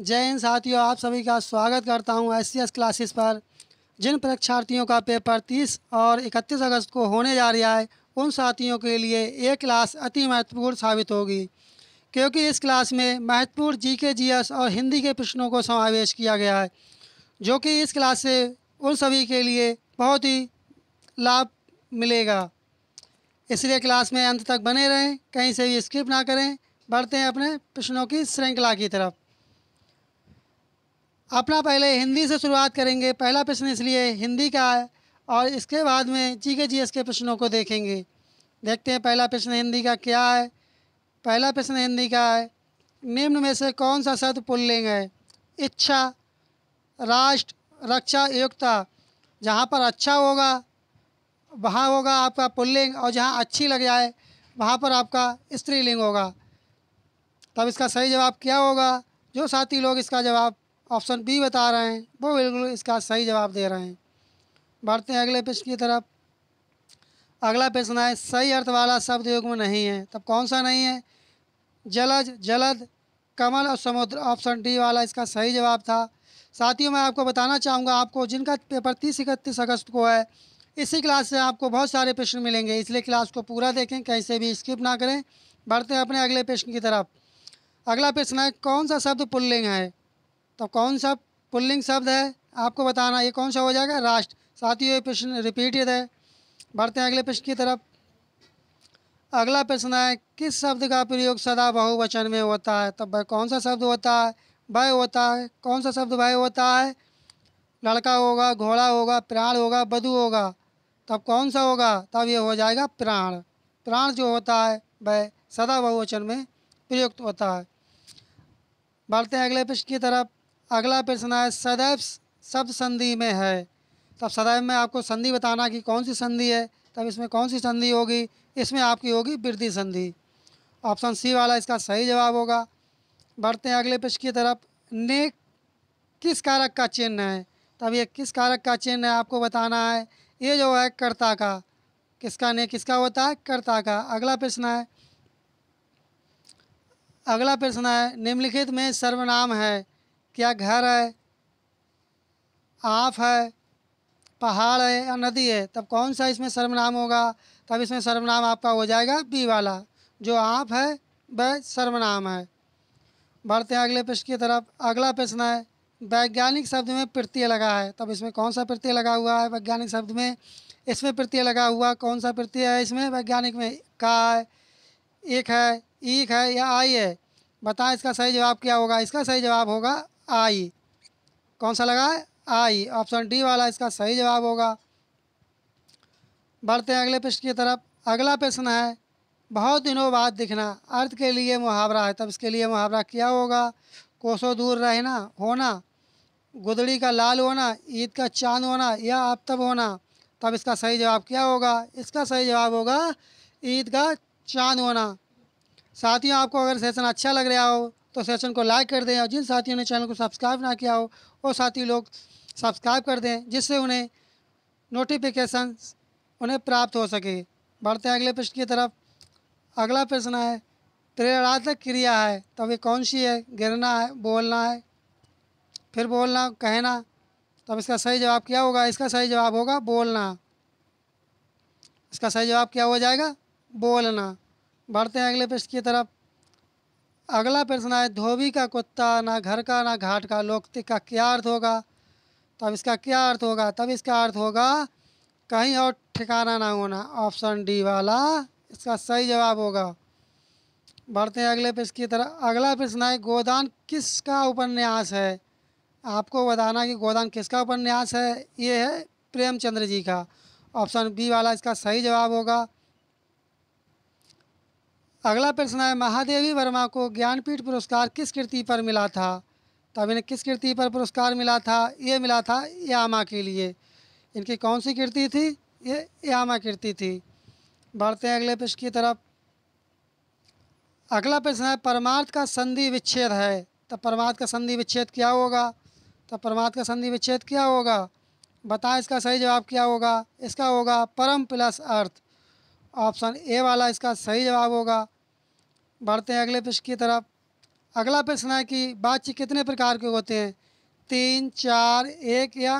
जय हिंद साथियों आप सभी का स्वागत करता हूं एस क्लासेस पर जिन परीक्षार्थियों का पेपर 30 और 31 अगस्त को होने जा रहा है उन साथियों के लिए ये क्लास अति महत्वपूर्ण साबित होगी क्योंकि इस क्लास में महत्वपूर्ण जी के जी एस और हिंदी के प्रश्नों को समावेश किया गया है जो कि इस क्लास से उन सभी के लिए बहुत ही लाभ मिलेगा इसलिए क्लास में अंत तक बने रहें कहीं से भी स्किप ना करें बढ़ते हैं अपने प्रश्नों की श्रृंखला की तरफ अपना पहले हिंदी से शुरुआत करेंगे पहला प्रश्न इसलिए हिंदी का है और इसके बाद में जी के जी एस के प्रश्नों को देखेंगे देखते हैं पहला प्रश्न हिंदी का क्या है पहला प्रश्न हिंदी का है निम्न में से कौन सा शब्द पुल्लिंग है इच्छा राष्ट्र रक्षा एकता जहाँ पर अच्छा होगा वहाँ होगा आपका पुल्लिंग और जहाँ अच्छी लग जाए वहाँ पर आपका स्त्रीलिंग होगा तब इसका सही जवाब क्या होगा जो साथी लोग इसका जवाब ऑप्शन बी बता रहे हैं वो बिल्कुल इसका सही जवाब दे रहे हैं बढ़ते हैं अगले प्रश्न की तरफ अगला प्रश्न है सही अर्थ वाला शब्द युग में नहीं है तब कौन सा नहीं है जलज जलद कमल और समुद्र ऑप्शन डी वाला इसका सही जवाब था साथियों मैं आपको बताना चाहूँगा आपको जिनका पेपर तीस इकतीस अगस्त को है इसी क्लास से आपको बहुत सारे प्रश्न मिलेंगे इसलिए क्लास को पूरा देखें कहीं से भी स्किप ना करें बढ़ते हैं अपने अगले प्रश्न की तरफ अगला प्रश्न है कौन सा शब्द पुल्लिंग है तो कौन सा पुल्लिंग शब्द है आपको बताना ये कौन सा हो जाएगा राष्ट्र साथियों ये प्रश्न रिपीटेड है बढ़ते हैं अगले प्रश्न की तरफ अगला प्रश्न है किस शब्द का प्रयोग सदा बहुवचन में होता है तब तो भाई कौन सा शब्द होता है भय होता है कौन सा शब्द भय होता है लड़का होगा घोड़ा होगा प्राण होगा बधु होगा तब कौन सा होगा तब ये हो जाएगा प्राण प्राण जो होता है वह सदा बहुवचन में प्रयुक्त होता है बढ़ते हैं अगले प्रश्न की तरफ अगला प्रश्न है सदैव शब्द संधि में है तब तो सदैव में आपको संधि बताना कि कौन सी संधि है तब तो इसमें कौन सी संधि होगी इसमें आपकी होगी वृद्धि संधि ऑप्शन सी वाला इसका सही जवाब होगा बढ़ते हैं अगले प्रश्न की तरफ ने किस कारक का चिन्ह है तब तो ये किस कारक का चिन्ह है आपको बताना है ये जो है कर्ता का किसका ने किसका होता है कर्ता का अगला प्रश्न है अगला प्रश्न है निम्नलिखित में सर्वनाम है क्या घर है आँफ है पहाड़ है या नदी है तब कौन सा इसमें सर्वनाम होगा तब इसमें सर्वनाम आपका हो जाएगा बी वाला जो आँप है वह सर्वनाम है बढ़ते हैं अगले प्रश्न की तरफ अगला प्रश्न है वैज्ञानिक शब्द में प्रत्यय लगा है तब इसमें कौन सा प्रत्यय लगा हुआ है वैज्ञानिक शब्द में इसमें प्रत्यय लगा हुआ कौन सा प्रत्यय है इसमें वैज्ञानिक में का है एक है ईक है या आई है बताएं इसका सही जवाब क्या होगा इसका सही जवाब होगा आई कौन सा लगा है आई ऑप्शन डी वाला इसका सही जवाब होगा बढ़ते हैं अगले प्रश्न की तरफ अगला प्रश्न है बहुत दिनों बाद दिखना अर्थ के लिए मुहावरा है तब इसके लिए मुहावरा क्या होगा कोसों दूर रहना होना गुदड़ी का लाल होना ईद का चांद होना या अब तब होना तब इसका सही जवाब क्या होगा इसका सही जवाब होगा ईद का चांद होना साथियों आपको अगर सेशन अच्छा लग रहा हो तो सेशन को लाइक कर दें और जिन साथियों ने चैनल को सब्सक्राइब ना किया हो वो साथी लोग सब्सक्राइब कर दें जिससे उन्हें नोटिफिकेशन उन्हें प्राप्त हो सके बढ़ते हैं अगले प्रश्न की तरफ अगला प्रश्न है प्रेरणात्मक क्रिया है तो वे कौन सी है गिरना है बोलना है फिर बोलना कहना तब इसका सही जवाब क्या होगा इसका सही जवाब होगा बोलना इसका सही जवाब क्या हो जाएगा बोलना बढ़ते हैं अगले पृष्ठ की तरफ अगला प्रश्न है धोबी का कुत्ता ना घर का ना घाट का लोकते का क्या अर्थ होगा तब इसका क्या अर्थ होगा तब इसका अर्थ होगा कहीं और ठिकाना ना होना ऑप्शन डी वाला इसका सही जवाब होगा बढ़ते हैं अगले प्रश्न की तरह अगला प्रश्न है गोदान किसका उपन्यास है आपको बताना कि गोदान किसका उपन्यास है ये है प्रेमचंद्र जी का ऑप्शन बी वाला इसका सही जवाब होगा अगला प्रश्न है महादेवी वर्मा को ज्ञानपीठ पुरस्कार किस कृति पर मिला था तब इन्हें किस कृति पर पुरस्कार मिला था ये मिला था यामा के लिए इनकी कौन सी कृति थी ये यामा कृति थी बढ़ते हैं अगले प्रश्न की तरफ अगला प्रश्न है परमार्थ का संधि विच्छेद है तो परमार्थ का संधि विच्छेद क्या होगा तो परमार्थ का संधि विच्छेद क्या होगा बताएं इसका सही जवाब क्या होगा इसका होगा परम प्लस अर्थ ऑप्शन ए वाला इसका सही जवाब होगा बढ़ते हैं अगले प्रश्न की तरफ अगला प्रश्न है कि बातचीत कितने प्रकार के होते हैं तीन चार एक या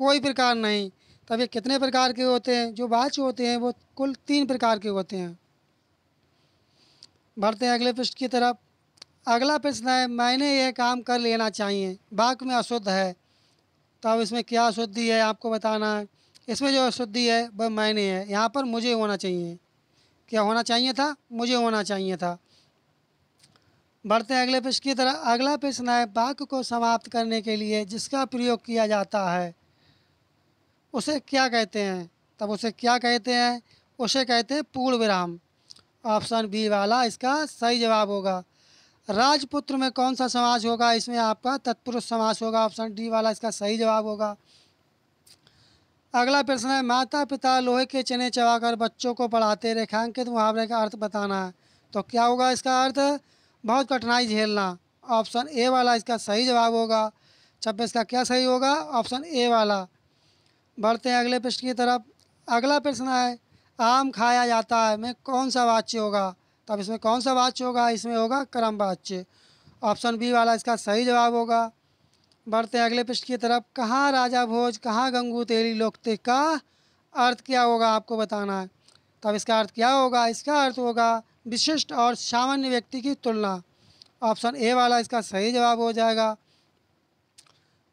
कोई प्रकार नहीं तब ये कितने प्रकार के होते हैं जो बाच होते हैं वो कुल तीन प्रकार के होते हैं बढ़ते हैं अगले पृष्ठ की तरफ अगला प्रश्न है मैंने यह काम कर लेना चाहिए बाक में अशुद्ध है तब इसमें क्या अशुद्धि है आपको बताना है इसमें जो अशुद्धि है वह मैंने है यहाँ पर मुझे होना चाहिए क्या होना चाहिए था मुझे होना चाहिए था बढ़ते अगले पेश की तरह अगला प्रश्न है वाक्य को समाप्त करने के लिए जिसका प्रयोग किया जाता है उसे क्या कहते हैं तब उसे क्या कहते हैं उसे कहते हैं पूर्ण विराम ऑप्शन बी वाला इसका सही जवाब होगा राजपुत्र में कौन सा समाज होगा इसमें आपका तत्पुरुष समाज होगा ऑप्शन डी वाला इसका सही जवाब होगा अगला प्रश्न है माता पिता लोहे के चने चबाकर बच्चों को पढ़ाते रेखांकित मुहावरे का अर्थ बताना है तो क्या होगा इसका अर्थ बहुत कठिनाई झेलना ऑप्शन ए वाला इसका सही जवाब होगा छब्बीस का क्या सही होगा ऑप्शन ए वाला बढ़ते हैं अगले प्रश्न की तरफ अगला प्रश्न है आम खाया जाता है में कौन सा वाच्य होगा तब इसमें कौन सा वाच्य होगा इसमें होगा क्रम वाच्य ऑप्शन बी वाला इसका सही जवाब होगा बढ़ते अगले पृष्ठ की तरफ कहाँ राजा भोज कहाँ गंगू तेरी लोकते का अर्थ क्या होगा आपको बताना है तब तो इसका अर्थ क्या होगा इसका अर्थ होगा विशिष्ट और सामान्य व्यक्ति की तुलना ऑप्शन ए वाला इसका सही जवाब हो जाएगा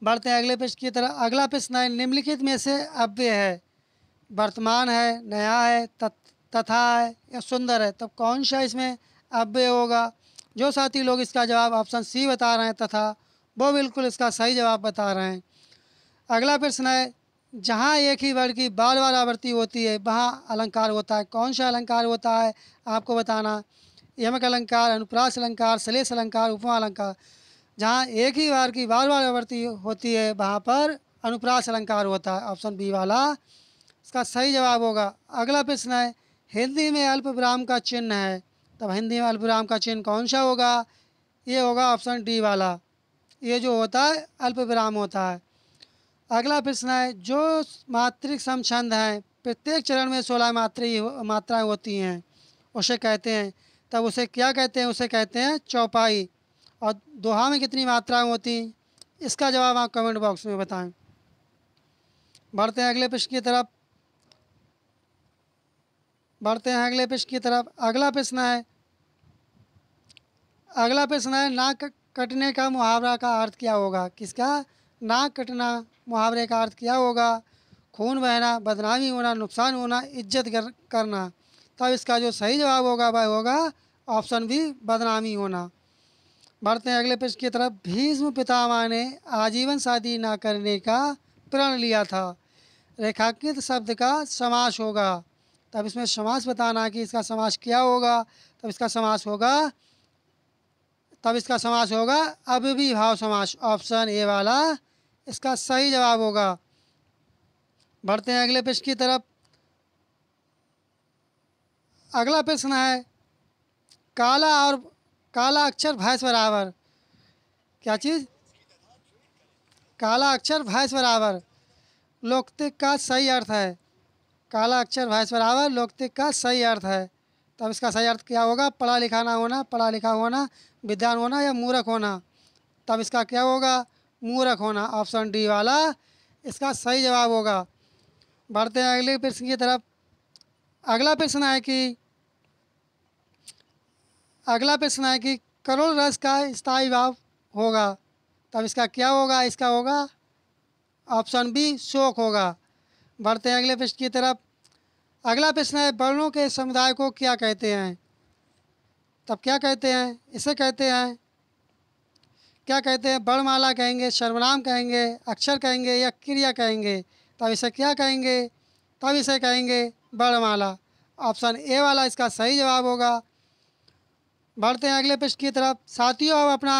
बढ़ते अगले पृष्ठ की तरफ अगला पृष्ठ नए निम्नलिखित में से अव्य है वर्तमान है नया है तथा है या सुंदर है तब कौन सा इसमें अव्य होगा जो साथी लोग इसका जवाब ऑप्शन सी बता रहे हैं तथा वो बिल्कुल इसका सही जवाब बता रहे हैं अगला प्रश्न है जहाँ एक ही वर्ड की बार बार आवृत्ति होती है वहाँ अलंकार होता है कौन सा अलंकार होता है आपको बताना यमक अलंकार अनुप्रास अलंकार सलेस अलंकार उपमा अलंकार जहाँ एक ही बार की बार बार आवृत्ति होती है वहाँ पर अनुप्रास अलंकार होता है ऑप्शन बी वाला इसका सही जवाब होगा अगला प्रश्न है हिंदी में अल्प विराम का चिन्ह है तब हिंदी में अल्प विराम का चिन्ह कौन सा होगा ये होगा ऑप्शन डी वाला ये जो होता है अल्प विराम होता है अगला प्रश्न है जो मात्रिक छंद हैं प्रत्येक चरण में सोलह मात्र मात्राएँ होती हैं उसे कहते हैं तब उसे क्या कहते हैं उसे कहते हैं चौपाई और दोहा में कितनी मात्राएँ होती हैं इसका जवाब आप कमेंट बॉक्स में बताएं बढ़ते हैं अगले प्रश्न की तरफ बढ़ते हैं अगले प्रश्न की तरफ अगला प्रश्न है अगला प्रश्न है नाक कटने का मुहावरा का अर्थ क्या होगा किसका नाक कटना मुहावरे का अर्थ क्या होगा खून बहना बदनामी होना नुकसान होना इज्जत करना तब इसका जो सही जवाब होगा वह होगा ऑप्शन बी बदनामी होना बढ़ते हैं अगले प्रश्न की तरफ भीष्म पितामह ने आजीवन शादी ना करने का प्रण लिया था रेखांकित शब्द का समास होगा तब इसमें समास बताना कि इसका समास क्या होगा तब इसका समास होगा तब इसका समास होगा अव्यभिभाव समास ऑप्शन ए वाला इसका सही जवाब होगा बढ़ते हैं अगले प्रश्न की तरफ अगला प्रश्न है काला और काला अक्षर भैंस बराबर क्या चीज़ काला अक्षर भैंस बराबर लोकतिक का सही अर्थ है काला अक्षर भैंस बराबर लोकतिक का सही अर्थ है तब इसका सही अर्थ क्या होगा पढ़ा लिखा ना होना पढ़ा लिखा होना विद्वान होना या मूर्ख होना तब इसका क्या होगा मूर्ख होना ऑप्शन डी वाला इसका सही जवाब होगा बढ़ते हैं अगले प्रश्न की तरफ अगला प्रश्न है कि अगला प्रश्न है कि करोल रस का स्थायी भाव होगा तब इसका क्या होगा इसका होगा ऑप्शन बी शोक होगा बढ़ते हैं अगले प्रश्न की तरफ अगला प्रश्न है वर्णों के समुदाय को क्या कहते हैं तब क्या कहते हैं इसे कहते हैं क्या कहते हैं बड़माला कहेंगे सर्वनाम कहेंगे अक्षर कहेंगे या क्रिया कहेंगे तब इसे क्या कहेंगे तब इसे कहेंगे बड़माला ऑप्शन ए वाला इसका सही जवाब होगा बढ़ते हैं अगले पृष्ठ की तरफ साथियों अब अपना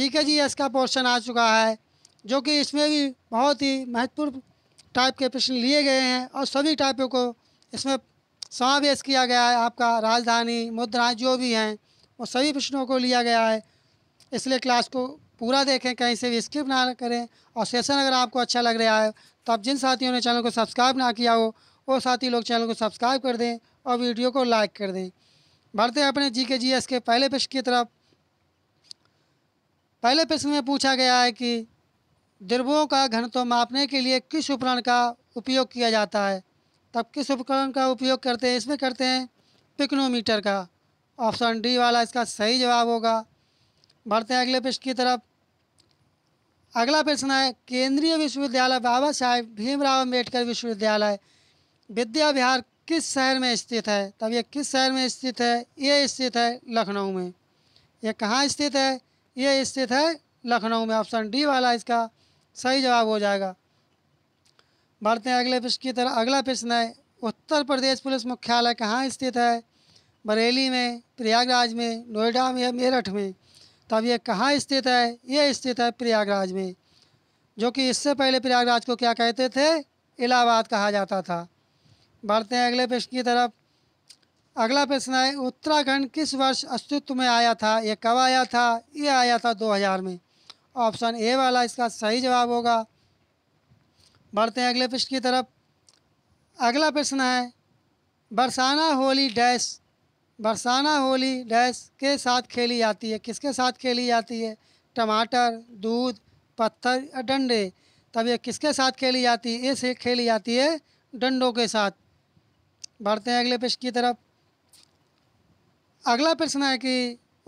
जी के जी एस का पोर्शन आ चुका है जो कि इसमें भी बहुत ही महत्वपूर्ण टाइप के प्रश्न लिए गए हैं और सभी टाइपों को इसमें समावेश किया गया है आपका राजधानी मुद्रा जो भी हैं वो सभी प्रश्नों को लिया गया है इसलिए क्लास को पूरा देखें कहीं से भी स्किप ना करें और सेशन अगर आपको अच्छा लग रहा है तो आप जिन साथियों ने चैनल को सब्सक्राइब ना किया हो वो साथी लोग चैनल को सब्सक्राइब कर दें और वीडियो को लाइक कर दें बढ़ते हैं अपने जी के जी एस के पहले प्रश्न की तरफ पहले प्रश्न में पूछा गया है कि द्रवों का घनत्व मापने के लिए किस उपकरण का उपयोग किया जाता है तब किस उपकरण का उपयोग करते हैं इसमें करते हैं पिक्नोमीटर का ऑप्शन डी वाला इसका सही जवाब होगा बढ़ते हैं अगले प्रश्न की तरफ अगला प्रश्न है केंद्रीय विश्वविद्यालय बाबा साहेब भीमराव अम्बेडकर विश्वविद्यालय विद्या विहार किस शहर में स्थित है तब ये किस शहर में स्थित है ये स्थित है लखनऊ में ये कहाँ स्थित है ये स्थित है लखनऊ में ऑप्शन डी वाला इसका सही जवाब हो जाएगा बढ़ते हैं अगले प्रश्न की तरह अगला प्रश्न है उत्तर प्रदेश पुलिस मुख्यालय कहाँ स्थित है बरेली में प्रयागराज में नोएडा में या मेरठ में तब ये कहाँ स्थित है ये स्थित है प्रयागराज में जो कि इससे पहले प्रयागराज को क्या कहते थे इलाहाबाद कहा जाता था बढ़ते हैं अगले प्रश्न की तरफ अगला प्रश्न है उत्तराखंड किस वर्ष अस्तित्व में आया था ये कब आया था ये आया था 2000 में ऑप्शन ए वाला इसका सही जवाब होगा बढ़ते हैं अगले पृष्ठ की तरफ अगला प्रश्न है बरसाना होली डैश बरसाना होली डैश के साथ खेली जाती है किसके साथ खेली जाती है टमाटर दूध पत्थर या डंडे तब ये किसके साथ खेली जाती है इसे खेली जाती है डंडों के साथ बढ़ते हैं अगले प्रश्न की तरफ अगला प्रश्न है कि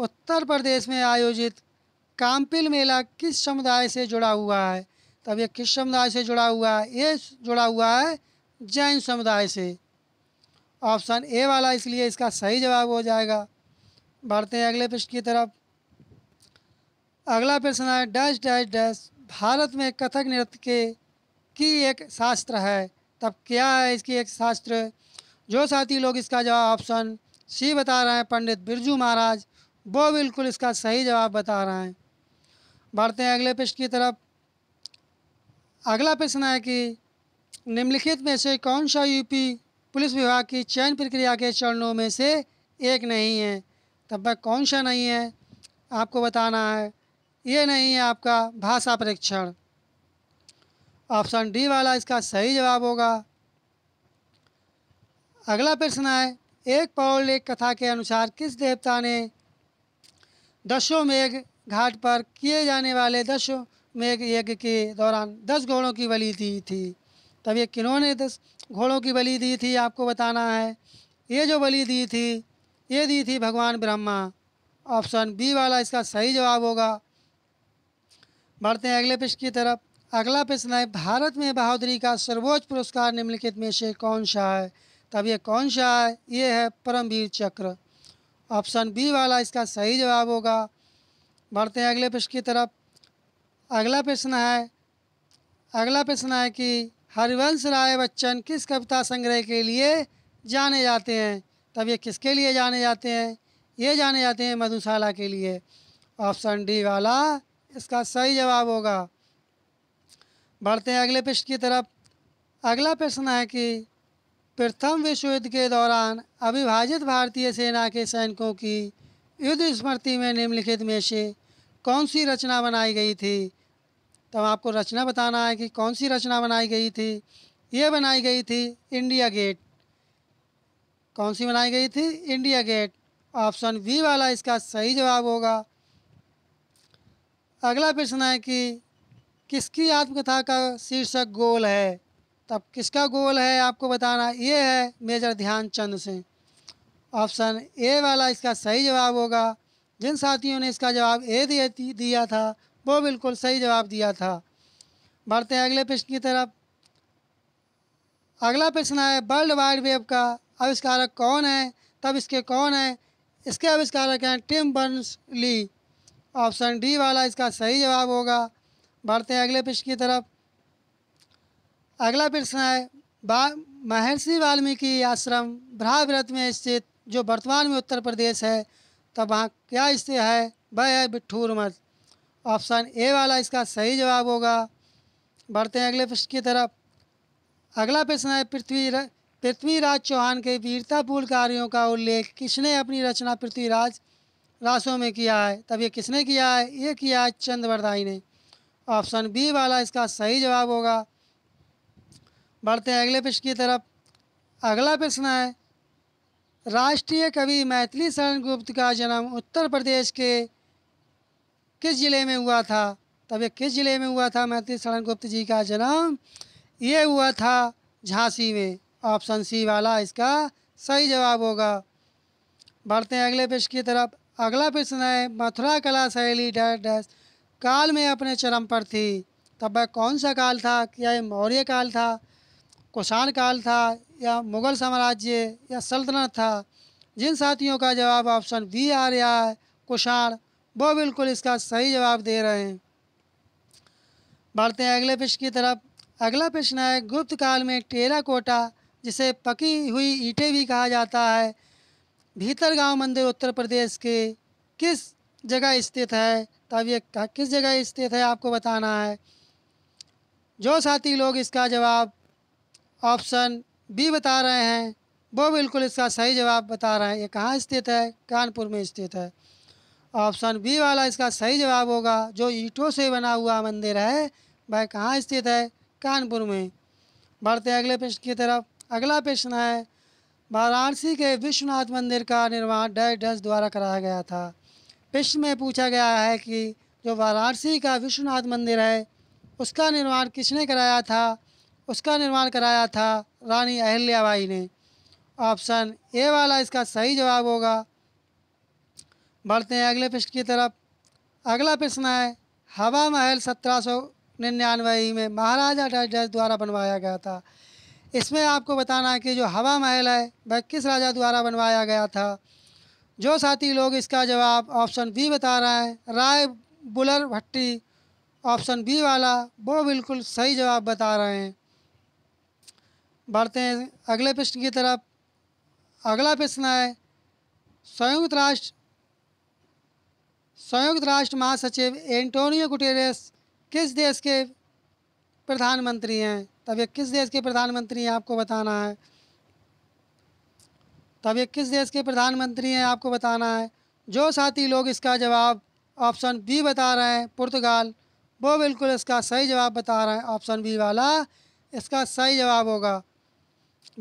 उत्तर प्रदेश में आयोजित कामपिल मेला किस समुदाय से जुड़ा हुआ है तब ये किस समुदाय से जुड़ा हुआ है ये जुड़ा हुआ है जैन समुदाय से ऑप्शन ए वाला इसलिए इसका सही जवाब हो जाएगा बढ़ते हैं अगले प्रश्न की तरफ अगला प्रश्न है डैश डैश डैश भारत में कथक नृत्य के की एक शास्त्र है तब क्या है इसकी एक शास्त्र जो साथी लोग इसका जवाब ऑप्शन सी बता रहे हैं पंडित बिरजू महाराज वो बिल्कुल इसका सही जवाब बता रहे हैं बढ़ते हैं अगले पृष्ठ की तरफ अगला प्रश्न है कि निम्नलिखित में से कौन सा यूपी पुलिस विभाग की चयन प्रक्रिया के चरणों में से एक नहीं है तब वह कौन सा नहीं है आपको बताना है ये नहीं है आपका भाषा परीक्षण ऑप्शन डी वाला इसका सही जवाब होगा अगला प्रश्न है एक पौलिक कथा के अनुसार किस देवता ने दशों मेघ घाट पर किए जाने वाले दशों में यज्ञ के दौरान दस घोड़ों की बलि दी थी तब ये किन्होंने दस घोड़ों की बलि दी थी आपको बताना है ये जो बलि दी थी ये दी थी भगवान ब्रह्मा ऑप्शन बी वाला इसका सही जवाब होगा बढ़ते हैं अगले पृष्ठ की तरफ अगला प्रश्न है भारत में बहादुरी का सर्वोच्च पुरस्कार निम्नलिखित में से कौन सा है तब ये कौन सा है ये है परमवीर चक्र ऑप्शन बी वाला इसका सही जवाब होगा बढ़ते हैं अगले पृष्ठ की तरफ अगला प्रश्न है अगला प्रश्न है कि हरिवंश राय बच्चन किस कविता संग्रह के लिए जाने जाते हैं तब ये किसके लिए जाने जाते हैं ये जाने जाते हैं मधुशाला के लिए ऑप्शन डी वाला इसका सही जवाब होगा बढ़ते हैं अगले प्रश्न की तरफ अगला प्रश्न है कि प्रथम विश्व युद्ध के दौरान अविभाजित भारतीय सेना के सैनिकों की युद्ध स्मृति में निम्नलिखित में से कौन सी रचना बनाई गई थी तो आपको रचना बताना है कि कौन सी रचना बनाई गई थी ये बनाई गई थी इंडिया गेट कौन सी बनाई गई थी इंडिया गेट ऑप्शन बी वाला इसका सही जवाब होगा अगला प्रश्न है कि किसकी आत्मकथा का शीर्षक गोल है तब किसका गोल है आपको बताना ये है major Dhyanchand Singh option A वाला इसका सही जवाब होगा जिन साथियों ने इसका जवाब ए दिया था वो बिल्कुल सही जवाब दिया था बढ़ते हैं अगले प्रश्न की तरफ अगला प्रश्न है वर्ल्ड वाइड वेब का आविष्कारक कौन है तब इसके कौन है इसके आविष्कारक हैं Tim Berners Lee option D वाला इसका सही जवाब होगा बढ़ते हैं अगले प्रश्न की तरफ अगला प्रश्न है बा महर्षि वाल्मीकि आश्रम भ्राव्रत में स्थित जो वर्तमान में उत्तर प्रदेश है तब वहाँ क्या स्थित है वह है बिट्ठूर मठ ऑप्शन ए वाला इसका सही जवाब होगा बढ़ते हैं अगले प्रश्न की तरफ अगला प्रश्न है पृथ्वी पृथ्वीराज चौहान के वीरतापूर्ण कार्यों का उल्लेख किसने अपनी रचना पृथ्वीराज रासों में किया है तब ये किसने किया है ये किया है चंद्रवरदाई ने ऑप्शन बी वाला इसका सही जवाब होगा बढ़ते हैं अगले प्रश्न की तरफ अगला प्रश्न है राष्ट्रीय कवि मैथिली शरण गुप्त का जन्म उत्तर प्रदेश के किस ज़िले में हुआ था तब ये किस ज़िले में हुआ था मैत्री तो शरण गुप्त जी का जन्म ये हुआ था झांसी में ऑप्शन सी वाला इसका सही जवाब होगा बढ़ते हैं अगले प्रश्न की तरफ अगला प्रश्न है मथुरा कला शैली डैश डैश काल में अपने चरम पर थी तब वह कौन सा काल था क्या ये मौर्य काल था कुषाण काल था या मुगल साम्राज्य या सल्तनत था जिन साथियों का जवाब ऑप्शन बी आ रहा है कुषाण वो बिल्कुल इसका सही जवाब दे रहे हैं बढ़ते हैं अगले प्रश्न की तरफ अगला प्रश्न है गुप्त काल में टेरा कोटा जिसे पकी हुई ईंटें भी कहा जाता है भीतर गांव मंदिर उत्तर प्रदेश के किस जगह स्थित है तब ये किस जगह स्थित है आपको बताना है जो साथी लोग इसका जवाब ऑप्शन बी बता रहे हैं वो बिल्कुल इसका सही जवाब बता रहे हैं ये कहाँ स्थित है कानपुर में स्थित है ऑप्शन बी वाला इसका सही जवाब होगा जो ईंटों से बना हुआ मंदिर है वह कहाँ स्थित है कानपुर में बढ़ते अगले प्रश्न की तरफ अगला प्रश्न है वाराणसी के विश्वनाथ मंदिर का निर्माण डैश द्वारा कराया गया था प्रश्न में पूछा गया है कि जो वाराणसी का विश्वनाथ मंदिर है उसका निर्माण किसने कराया था उसका निर्माण कराया था रानी अहिल्याबाई ने ऑप्शन ए वाला इसका सही जवाब होगा बढ़ते हैं अगले प्रश्न की तरफ अगला प्रश्न है हवा महल सत्रह सौ निन्यानवे में महाराजा डज द्वारा बनवाया गया था इसमें आपको बताना है कि जो हवा महल है वह किस राजा द्वारा बनवाया गया था जो साथी लोग इसका जवाब ऑप्शन बी बता रहे हैं राय बुलर भट्टी ऑप्शन बी वाला वो बिल्कुल सही जवाब बता रहे हैं बढ़ते हैं अगले प्रश्न की तरफ अगला प्रश्न है संयुक्त राष्ट्र संयुक्त राष्ट्र महासचिव एंटोनियो गुटेरेस किस देश के प्रधानमंत्री हैं तब ये किस देश के प्रधानमंत्री हैं आपको बताना है तब ये किस देश के प्रधानमंत्री हैं आपको बताना है जो साथी लोग इसका जवाब ऑप्शन बी बता रहे हैं पुर्तगाल वो बिल्कुल इसका सही जवाब बता रहे हैं ऑप्शन बी वाला इसका सही जवाब होगा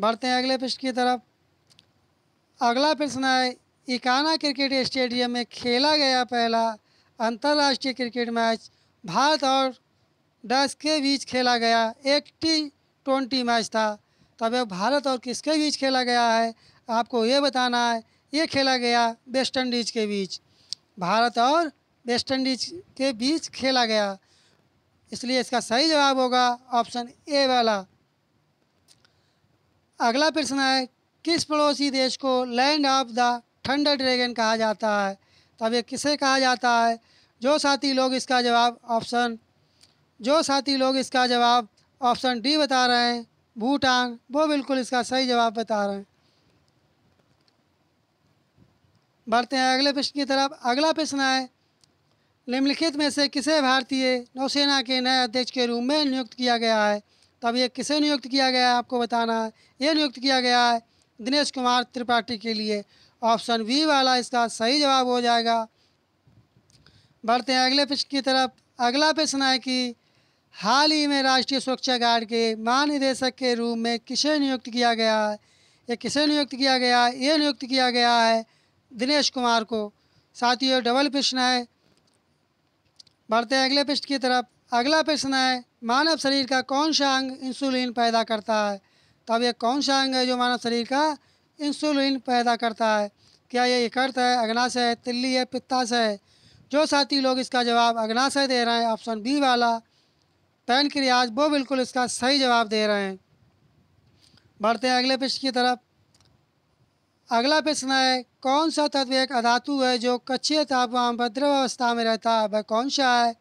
बढ़ते हैं अगले पृष्ठ की तरफ अगला प्रश्न है इकाना क्रिकेट स्टेडियम में खेला गया पहला अंतर्राष्ट्रीय क्रिकेट मैच भारत और डच के बीच खेला गया एक टी ट्वेंटी मैच था तब ये भारत और किसके बीच खेला गया है आपको ये बताना है ये खेला गया वेस्ट इंडीज़ के बीच भारत और वेस्ट इंडीज के बीच खेला गया इसलिए इसका सही जवाब होगा ऑप्शन ए वाला अगला प्रश्न है किस पड़ोसी देश को land of the thunder dragon कहा जाता है तब ये किसे कहा जाता है जो साथी लोग इसका जवाब ऑप्शन जो साथी लोग इसका जवाब ऑप्शन डी बता रहे हैं भूटान वो बिल्कुल इसका सही जवाब बता रहे हैं बढ़ते हैं अगले प्रश्न की तरफ अगला प्रश्न है निम्नलिखित में से किसे भारतीय नौसेना के नए अध्यक्ष के रूप में नियुक्त किया गया है तब ये किसे नियुक्त किया गया है आपको बताना है ये नियुक्त किया गया है दिनेश कुमार त्रिपाठी के लिए ऑप्शन बी वाला इसका सही जवाब हो जाएगा बढ़ते हैं अगले प्रश्न की तरफ अगला प्रश्न है कि हाल ही में राष्ट्रीय सुरक्षा गार्ड के महानिदेशक के रूप में किसे नियुक्त किया गया है ये किसे नियुक्त किया गया है ये नियुक्त किया गया है दिनेश कुमार को साथियों डबल प्रश्न है बढ़ते हैं अगले प्रश्न की तरफ अगला प्रश्न है मानव शरीर का कौन सा अंग इंसुलिन पैदा करता है तो अब यह कौन सा अंग है जो मानव शरीर का इंसुलिन पैदा करता है क्या ये यकृत है अग्नाशय है तिल्ली है पित्ताशय है जो साथी लोग इसका जवाब अग्नाशय दे रहे हैं ऑप्शन बी वाला पैन क्रियाज वो बिल्कुल इसका सही जवाब दे रहे हैं बढ़ते हैं अगले प्रश्न की तरफ अगला प्रश्न है कौन सा तत्व एक अधातु है जो कच्चे तापमान भद्रव अवस्था में रहता है वह कौन सा है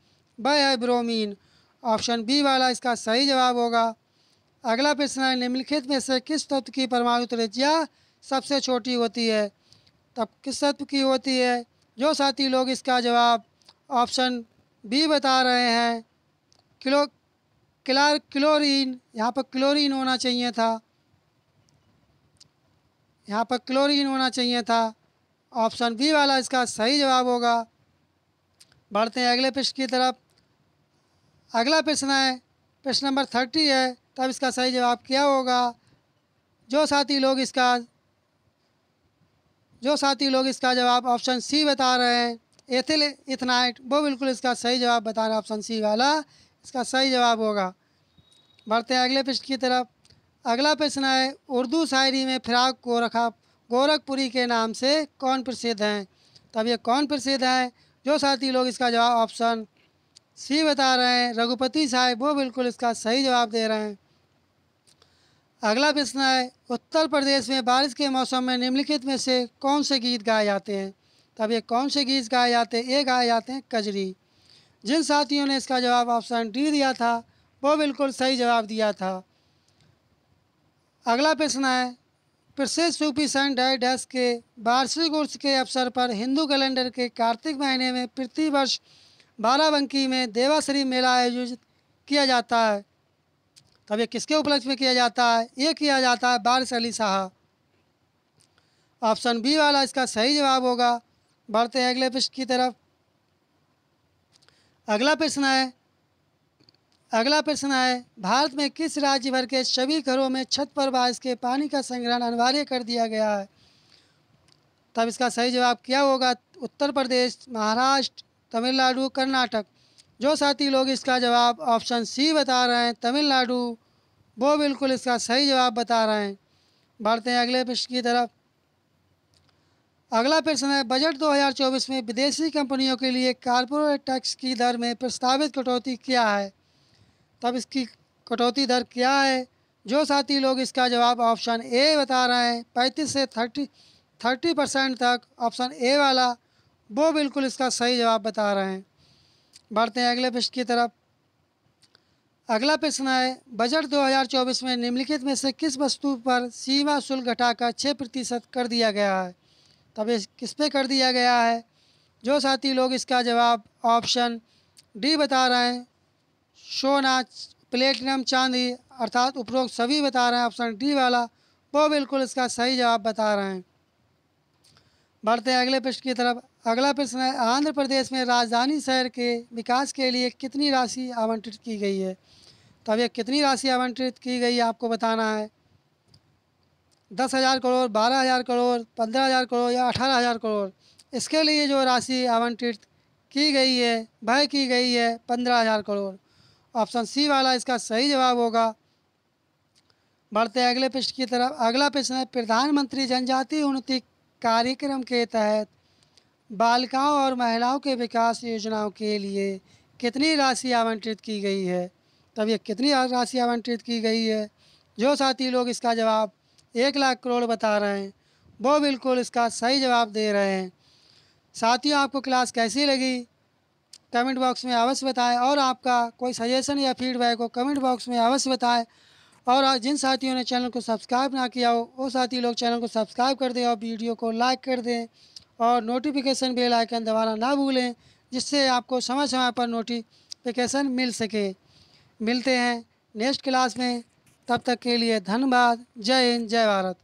वह है ब्रोमीन ऑप्शन बी वाला इसका सही जवाब होगा अगला प्रश्न है निम्नलिखित में से किस तत्व की परमाणु त्रिज्या सबसे छोटी होती है तब किस तत्व की होती है जो साथी लोग इसका जवाब ऑप्शन बी बता रहे हैं किलो क्लार क्लोरीन यहाँ पर क्लोरीन होना चाहिए था यहाँ पर क्लोरीन होना चाहिए था ऑप्शन बी वाला इसका सही जवाब होगा बढ़ते हैं अगले प्रश्न की तरफ अगला प्रश्न है प्रश्न नंबर थर्टी है तब इसका सही जवाब क्या होगा जो साथी लोग इसका जो साथी लोग इसका जवाब ऑप्शन सी बता रहे हैं एथिल इथनाइट वो बिल्कुल इसका सही जवाब बता रहे हैं ऑप्शन सी वाला इसका सही जवाब होगा बढ़ते हैं अगले प्रश्न की तरफ अगला प्रश्न है उर्दू शायरी में फिराक गोरखा गोरखपुरी के नाम से कौन प्रसिद्ध हैं तब तो ये कौन प्रसिद्ध हैं जो साथी लोग इसका जवाब ऑप्शन सी बता रहे हैं रघुपति साहेब वो बिल्कुल इसका सही जवाब दे रहे हैं अगला प्रश्न है उत्तर प्रदेश में बारिश के मौसम में निम्नलिखित में से कौन से गीत गाए जाते हैं तब ये कौन से गीत गाए जाते हैं ये गाए जाते हैं कजरी जिन साथियों ने इसका जवाब ऑप्शन डी दिया था वो बिल्कुल सही जवाब दिया था अगला प्रश्न है प्रसिद्ध सूफी सन डाई डैस के वार्षिक उर्स के अवसर पर हिंदू कैलेंडर के कार्तिक महीने में प्रतिवर्ष बाराबंकी में देवाश्री मेला आयोजित किया जाता है तब तो ये किसके उपलक्ष्य में किया जाता है ये किया जाता है बारिश अली शाह ऑप्शन बी वाला इसका सही जवाब होगा बढ़ते हैं अगले प्रश्न की तरफ अगला प्रश्न है अगला प्रश्न है भारत में किस राज्य भर के सभी घरों में छत पर बारिश के पानी का संग्रहण अनिवार्य कर दिया गया है तब इसका सही जवाब क्या होगा उत्तर प्रदेश महाराष्ट्र तमिलनाडु कर्नाटक जो साथी लोग इसका जवाब ऑप्शन सी बता रहे हैं तमिलनाडु वो बिल्कुल इसका सही जवाब बता रहे हैं बढ़ते हैं अगले प्रश्न की तरफ अगला प्रश्न है बजट 2024 में विदेशी कंपनियों के लिए कारपोरेट टैक्स की दर में प्रस्तावित कटौती क्या है तब इसकी कटौती दर क्या है जो साथी लोग इसका जवाब ऑप्शन ए बता रहे हैं पैंतीस से थर्टी थर्टी परसेंट तक ऑप्शन ए वाला वो बिल्कुल इसका सही जवाब बता रहे हैं बढ़ते हैं अगले प्रश्न की तरफ अगला प्रश्न है बजट 2024 में निम्नलिखित में से किस वस्तु पर सीमा शुल्क घटाकर छः प्रतिशत कर दिया गया है तब तो किस पे कर दिया गया है जो साथी लोग इसका जवाब ऑप्शन डी बता रहे हैं सोना प्लेटिनम चांदी अर्थात उपरोक्त सभी बता रहे हैं ऑप्शन डी वाला वो बिल्कुल इसका सही जवाब बता रहे हैं बढ़ते हैं अगले प्रश्न की तरफ अगला प्रश्न है आंध्र प्रदेश में राजधानी शहर के विकास के लिए कितनी राशि आवंटित की गई है तो अब कितनी राशि आवंटित की गई है आपको बताना है दस हज़ार करोड़ बारह हज़ार करोड़ पंद्रह हज़ार करोड़ या अठारह हज़ार करोड़ इसके लिए जो राशि आवंटित की गई है वह की गई है पंद्रह हज़ार करोड़ ऑप्शन सी वाला इसका सही जवाब होगा बढ़ते अगले प्रश्न की तरफ अगला प्रश्न है प्रधानमंत्री जनजातीय उन्नति कार्यक्रम के तहत बालिकाओं और महिलाओं के विकास योजनाओं के लिए कितनी राशि आवंटित की गई है तब ये कितनी राशि आवंटित की गई है जो साथी लोग इसका जवाब एक लाख करोड़ बता रहे हैं वो बिल्कुल इसका सही जवाब दे रहे हैं साथियों आपको क्लास कैसी लगी कमेंट बॉक्स में अवश्य बताएं और आपका कोई सजेशन या फीडबैक हो कमेंट बॉक्स में अवश्य बताएं और जिन साथियों ने चैनल को सब्सक्राइब ना किया हो वो साथी लोग चैनल को सब्सक्राइब कर दें और वीडियो को लाइक कर दें और नोटिफिकेशन बेल आइकन दबाना ना भूलें जिससे आपको समय समय पर नोटिफिकेशन मिल सके मिलते हैं नेक्स्ट क्लास में तब तक के लिए धन्यवाद जय हिंद जय भारत